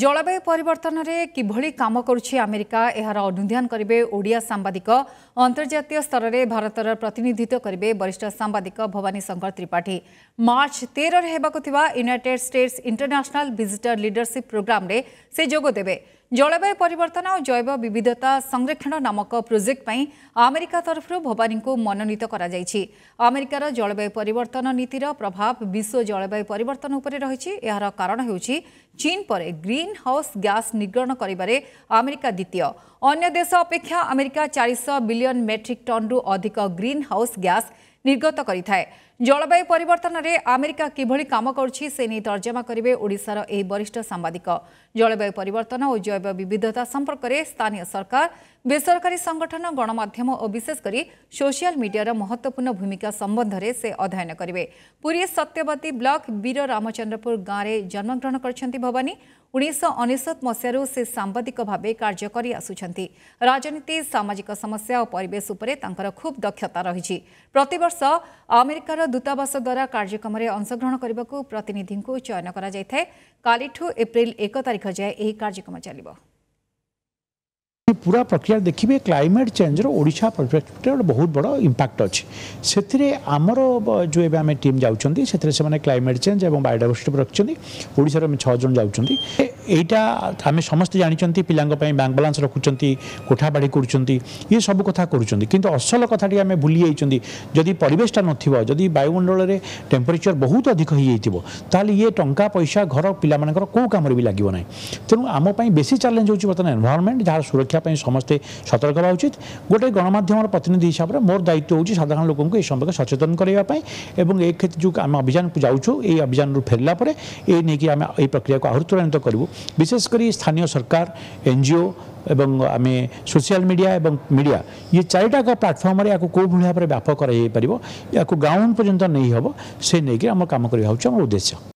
জলবায়ু পরিবর্তন রে কিভলি কাম করুচি আমেরিকা ইহারা অনুধান করিবে ওড়িয়া সাংবাদিক আন্তর্জাতিক স্তরে ভারতৰ প্ৰতিনিধিত্ব করিবে বৰিশষ্ঠ সাংবাদিক ভৱানী সংগৰ ত্ৰিপাঠি मार्च 13 ৰ হেবা কতিবা United States international visitor leadership programme ৰে সে যোগ দেবে जलवायु पर्तन जैव बिविधता संरक्षण नामक प्रोजेक्ट प्रोजेक्टप आमेरीका तरफु भवानी मनोनीत अमेरिक्र जलवायु परिवर्तन नीतिर प्रभाव विश्व जलवायु परिवर्तन रहेछ यहाँ कारण हेर्छ चीन पर ग्रीन हाउस ग्यास निर्गण गरमे द्वितीय अन्य देश अपेक्षा अमेरिक चालिश बिलियन मेट्रिक टन टनरु अधिक ग्रीन हाउस ग्यास निर्गत गरिए জলবায়ু পরিবর্তনরে আমেরিকা কিবা লাগি কাম করুছি সেই নি তর্জমা করিবে ওড়িশার এই বরিষ্ঠ সাংবাদিক জলবায়ু পরিবর্তন ও জৈব বৈচিত্র্য সম্পর্করে স্থানীয় সরকার বেসরকারি সংগঠন গণা মাধ্যম ও বিশেষ করি সোশ্যাল মিডিয়ার গুরুত্বপূর্ণ ভূমিকা সম্বন্ধে রে সে অধ্যয়ন করিবে পুরী সত্যপতি ব্লক বীর রামচন্দ্রপুর গারে জন্মগ্রহণ করচন্তি ভবানী 1997 মসিয়ারু সে সাংবাদিক ভাবে কার্যকারী আসুচন্তি রাজনীতি সামাজিক সমস্যা ও পরিবেশ উপরে তଙ୍କর খুব দক্ষতা রহিজি প্রতি বছর আমেরিকা ଦୂତାବାସ ଦ୍ୱାରା କାର୍ଯ୍ୟକ୍ରମରେ ଅଂଶଗ୍ରହଣ କରିବାକୁ ପ୍ରତିନିଧିଙ୍କୁ ଚୟନ କରାଯାଇଥାଏ କାଲିଠୁ ଏପ୍ରିଲ ଏକ ତାରିଖ ଯାଏ ଏହି କାର୍ଯ୍ୟକ୍ରମ ଚାଲିବ ପୁରା ପ୍ରକ୍ରିୟା ଦେଖିବେ କ୍ଲାଇମେଟ୍ ଚେଞ୍ଜର ଓଡ଼ିଶା ପରସ୍ପେକ୍ଟିଭ୍ରେ ଗୋଟେ ବହୁତ ବଡ଼ ଇମ୍ପାକ୍ଟ ଅଛି ସେଥିରେ ଆମର ଯେଉଁ ଏବେ ଆମେ ଟିମ୍ ଯାଉଛନ୍ତି ସେଥିରେ ସେମାନେ କ୍ଲାଇମେଟ୍ ଚେଞ୍ଜ ଏବଂ ବାୟୋଡାଇଭର୍ସିଟି ରଖିଛନ୍ତି ଓଡ଼ିଶାର ଆମେ ଛଅ ଜଣ ଯାଉଛନ୍ତି এইটা ଆମେ ସମସ୍ତେ ଜାଣିଛନ୍ତି ପିଲାଙ୍କ ପାଇଁ ବ୍ୟାଙ୍କ ବାଲାନ୍ସ ରଖୁଛନ୍ତି କୋଠାବାଡ଼ି କରୁଛନ୍ତି ଇଏ ସବୁ କଥା କରୁଛନ୍ତି କିନ୍ତୁ ଅସଲ କଥାଟି ଆମେ ଭୁଲି ଯାଇଛନ୍ତି ଯଦି ପରିବେଶଟା ନଥିବ ଯଦି ବାୟୁମଣ୍ଡଳରେ ଟେମ୍ପରେଚର ବହୁତ ଅଧିକ ହୋଇଯାଇଥିବ ତାହେଲେ ଇଏ ଟଙ୍କା ପଇସା ଘର ପିଲାମାନଙ୍କର କେଉଁ କାମରେ ବି ଲାଗିବ ନାହିଁ ତେଣୁ ଆମ ପାଇଁ ବେଶୀ ଚ୍ୟାଲେଞ୍ଜ ହେଉଛି ବର୍ତ୍ତମାନ ଏନଭାରନମେଣ୍ଟ ଯାହାର ସୁରକ୍ଷା ପାଇଁ ସମସ୍ତେ ସତର୍କ ହେବା ଉଚିତ ଗୋଟେ ଗଣମାଧ୍ୟମର ପ୍ରତିନିଧି ହିସାବରେ ମୋର ଦାୟିତ୍ୱ ହେଉଛି ସାଧାରଣ ଲୋକଙ୍କୁ ଏ ସମ୍ପର୍କ ସଚେତନ କରାଇବା ପାଇଁ ଏବଂ ଏ କ୍ଷେତ୍ର ଯେଉଁ ଆମେ ଅଭିଯାନକୁ ଯାଉଛୁ এই অভিযানরু ফেরিলা পরে এ নিয়ে আমি এই প্রক্রিয়াকে আহরি ত্বরান্বিত করবু विशेष कर स्थानीय सरकार एनजीओ এবং আমি সোশিয়াল মিডিয়া এবং মিডিয়া ইয়ে চারিটাক প্লাটফর্মে ইয়াকে কোভাবে ভাবে ব্যাপ করা যাইপার ইয়াকে গ্রাউন্ড পর্যন্ত নেই হব সে নেই আমার কাম করা হচ্ছে আমার উদ্দেশ্য